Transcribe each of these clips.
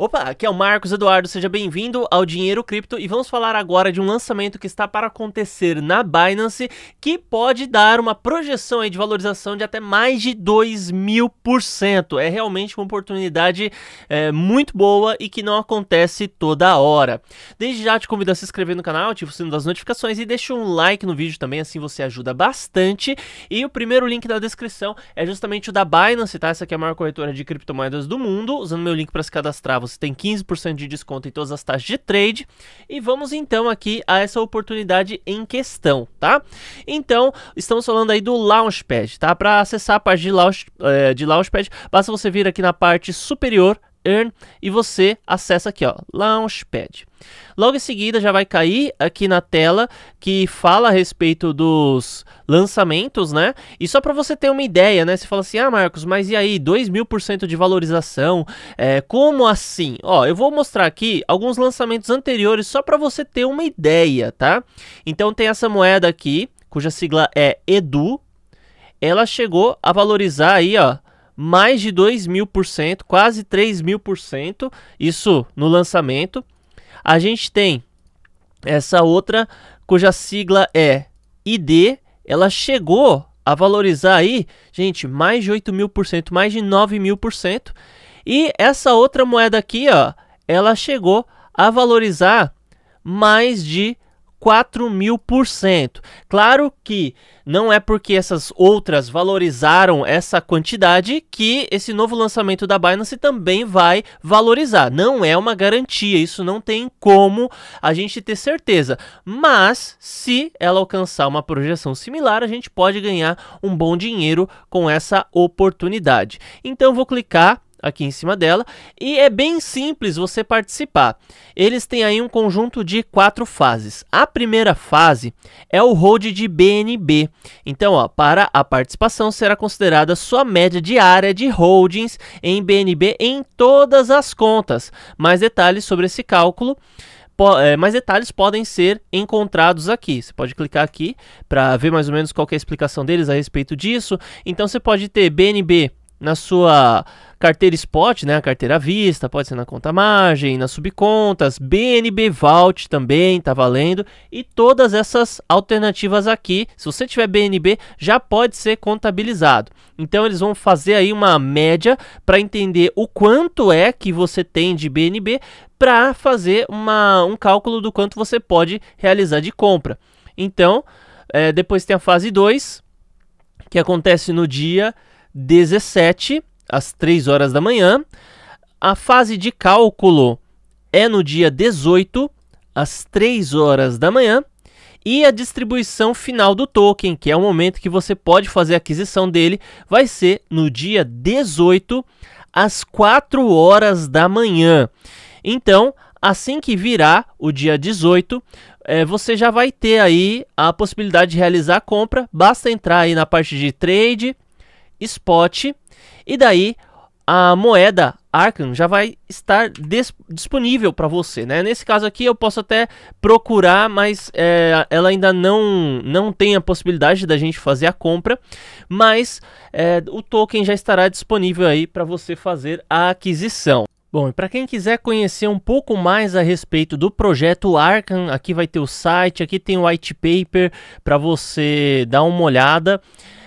Opa, aqui é o Marcos Eduardo, seja bem-vindo ao Dinheiro Cripto e vamos falar agora de um lançamento que está para acontecer na Binance que pode dar uma projeção aí de valorização de até mais de 2 mil por cento. É realmente uma oportunidade é, muito boa e que não acontece toda hora. Desde já te convido a se inscrever no canal, ativa o sino das notificações e deixa um like no vídeo também, assim você ajuda bastante. E o primeiro link da descrição é justamente o da Binance, tá? Essa aqui é a maior corretora de criptomoedas do mundo. Usando meu link para se cadastrar, você tem 15% de desconto em todas as taxas de trade. E vamos então aqui a essa oportunidade em questão, tá? Então, estamos falando aí do Launchpad, tá? Para acessar a parte de, launch, é, de Launchpad, basta você vir aqui na parte superior Earn e você acessa aqui, ó, Launchpad. Logo em seguida já vai cair aqui na tela que fala a respeito dos lançamentos, né? E só para você ter uma ideia, né? Você fala assim, ah Marcos, mas e aí, 2.000% mil por cento de valorização, é, como assim? Ó, eu vou mostrar aqui alguns lançamentos anteriores só para você ter uma ideia, tá? Então tem essa moeda aqui, cuja sigla é EDU, ela chegou a valorizar aí, ó, mais de 2 mil por cento, quase 3 mil por cento, isso no lançamento. A gente tem essa outra cuja sigla é ID, ela chegou a valorizar aí, gente, mais de 8 mil por cento, mais de 9 mil por cento. E essa outra moeda aqui, ó, ela chegou a valorizar mais de 4 mil por cento. Claro que não é porque essas outras valorizaram essa quantidade que esse novo lançamento da Binance também vai valorizar. Não é uma garantia, isso não tem como a gente ter certeza. Mas se ela alcançar uma projeção similar, a gente pode ganhar um bom dinheiro com essa oportunidade. Então vou clicar aqui em cima dela. E é bem simples você participar. Eles têm aí um conjunto de quatro fases. A primeira fase é o hold de BNB. Então, ó, para a participação será considerada sua média diária de holdings em BNB em todas as contas. Mais detalhes sobre esse cálculo é, mais detalhes podem ser encontrados aqui. Você pode clicar aqui para ver mais ou menos qual é a explicação deles a respeito disso. Então você pode ter BNB na sua carteira spot, né, a carteira à vista, pode ser na conta margem, nas subcontas, BNB Vault também tá valendo e todas essas alternativas aqui, se você tiver BNB, já pode ser contabilizado. Então eles vão fazer aí uma média para entender o quanto é que você tem de BNB para fazer uma, um cálculo do quanto você pode realizar de compra. Então, é, depois tem a fase 2, que acontece no dia 17, às 3 horas da manhã. A fase de cálculo é no dia 18, às 3 horas da manhã. E a distribuição final do token, que é o momento que você pode fazer a aquisição dele, vai ser no dia 18, às 4 horas da manhã. Então, assim que virar o dia 18, é, eh, você já vai ter aí a possibilidade de realizar a compra. Basta entrar aí na parte de trade spot. E daí a moeda Arkham já vai estar disponível para você, né? Nesse caso aqui eu posso até procurar, mas é, ela ainda não, não tem a possibilidade da gente fazer a compra, mas é, o token já estará disponível aí para você fazer a aquisição. Bom, e para quem quiser conhecer um pouco mais a respeito do projeto Arkham, aqui vai ter o site, aqui tem o white paper para você dar uma olhada.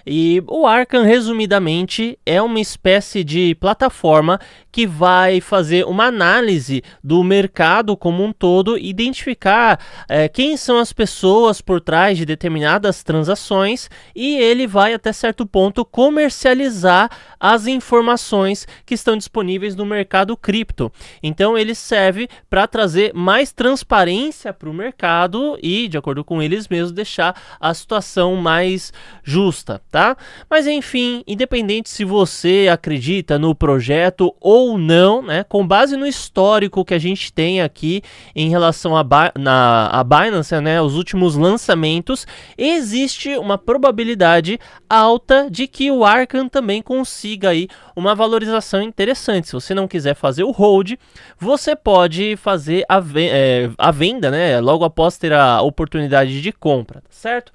E o Arcan, resumidamente, é uma espécie de plataforma que vai fazer uma análise do mercado como um todo, identificar é, quem são as pessoas por trás de determinadas transações e ele vai até certo ponto comercializar as informações que estão disponíveis no mercado cripto. Então ele serve para trazer mais transparência para o mercado e, de acordo com eles mesmos, deixar a situação mais justa tá? Mas enfim, independente se você acredita no projeto ou não, né? Com base no histórico que a gente tem aqui em relação a, Bi na, a Binance, né? Os últimos lançamentos, existe uma probabilidade alta de que o Arkan também consiga aí uma valorização interessante. Se você não quiser fazer o hold, você pode fazer a, ve é, a venda, né? Logo após ter a oportunidade de compra, tá certo?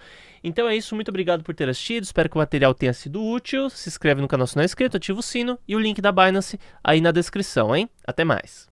Então é isso, muito obrigado por ter assistido, espero que o material tenha sido útil. Se inscreve no canal se não é inscrito, ativa o sino e o link da Binance aí na descrição, hein? Até mais!